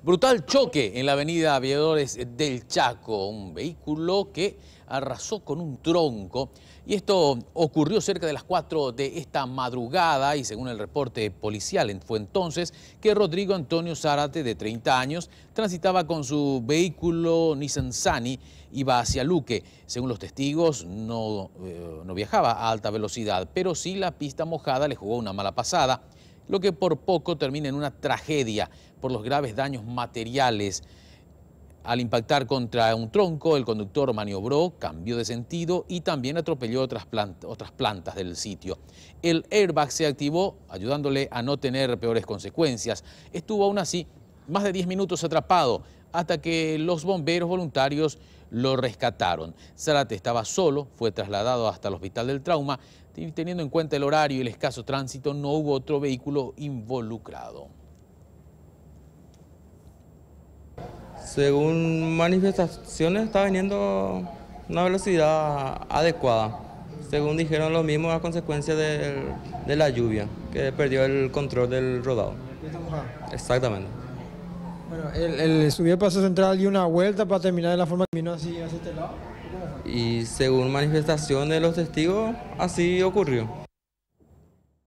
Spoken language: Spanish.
Brutal choque en la avenida Aviadores del Chaco, un vehículo que arrasó con un tronco y esto ocurrió cerca de las 4 de esta madrugada y según el reporte policial fue entonces que Rodrigo Antonio Zárate de 30 años transitaba con su vehículo Nissan Sani iba hacia Luque. Según los testigos no, eh, no viajaba a alta velocidad pero sí la pista mojada le jugó una mala pasada lo que por poco termina en una tragedia por los graves daños materiales. Al impactar contra un tronco, el conductor maniobró, cambió de sentido y también atropelló otras, plantas del sitio. El airbag se activó, ayudándole a no tener peores consecuencias. Estuvo aún así más de 10 minutos atrapado hasta que los bomberos voluntarios lo rescataron. Zárate estaba solo, fue trasladado hasta el hospital del trauma y teniendo en cuenta el horario y el escaso tránsito no hubo otro vehículo involucrado. Según manifestaciones está viniendo una velocidad adecuada, según dijeron los mismos a consecuencia de, la lluvia, que perdió el control del rodado. Exactamente. Bueno, el, subió subir el paso central y una vuelta para terminar de la forma que vino así hacia este lado. Y según manifestaciones de los testigos, así ocurrió.